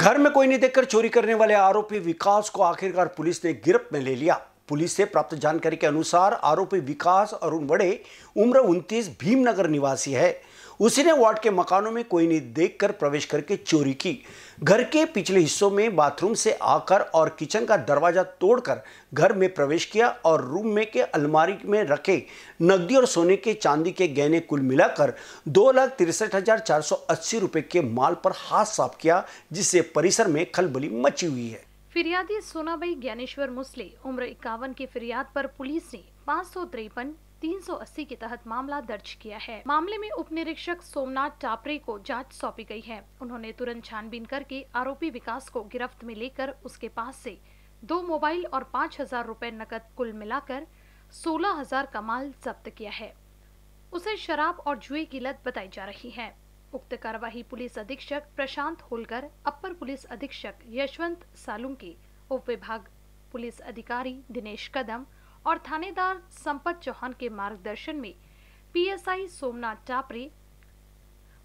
घर में कोई नहीं देखकर चोरी करने वाले आरोपी विकास को आखिरकार पुलिस ने गिरफ्त में ले लिया पुलिस से प्राप्त जानकारी के अनुसार आरोपी विकास अरुण बड़े उम्र 29 भीमनगर निवासी है उसी ने वार्ड के मकानों में कोई नहीं कर प्रवेश करके चोरी की घर के पिछले हिस्सों में बाथरूम से आकर और किचन का दरवाजा तोड़कर घर में प्रवेश किया और रूम में के अलमारी में रखे नकदी और सोने के चांदी के गहने कुल मिलाकर दो लाख तिरसठ हजार चार सौ अस्सी रुपये के माल पर हाथ साफ किया जिससे परिसर में खलबली मची हुई है फिरियादी सोनाबाई ज्ञानेश्वर मुसले उम्र इक्यावन की फिरियाद पर पुलिस ने पाँच सौ तिरपन 380 के तहत मामला दर्ज किया है मामले में उप निरीक्षक सोमनाथ टापरे को जांच सौंपी गई है उन्होंने तुरंत छानबीन करके आरोपी विकास को गिरफ्त में लेकर उसके पास से दो मोबाइल और पाँच हजार रूपए नकद कुल मिलाकर सोलह हजार का माल जब्त किया है उसे शराब और जुए की लत बताई जा रही है उक्त कार्यवाही पुलिस अधीक्षक प्रशांत होलकर अपर पुलिस अधीक्षक यशवंत सालुंकी उप विभाग पुलिस अधिकारी दिनेश कदम और थानेदार संपत चौहान के मार्गदर्शन में PSI Somnath Tapre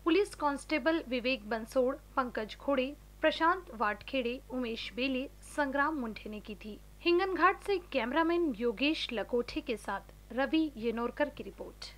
police constable Vivek Bansod Pankaj Khode Prashant Watkhede Umesh Bele Sangram मुंडे ने की थी हिंगन घाट से कैमरामैन योगेश लकोठे के साथ रवि येनोरकर की रिपोर्ट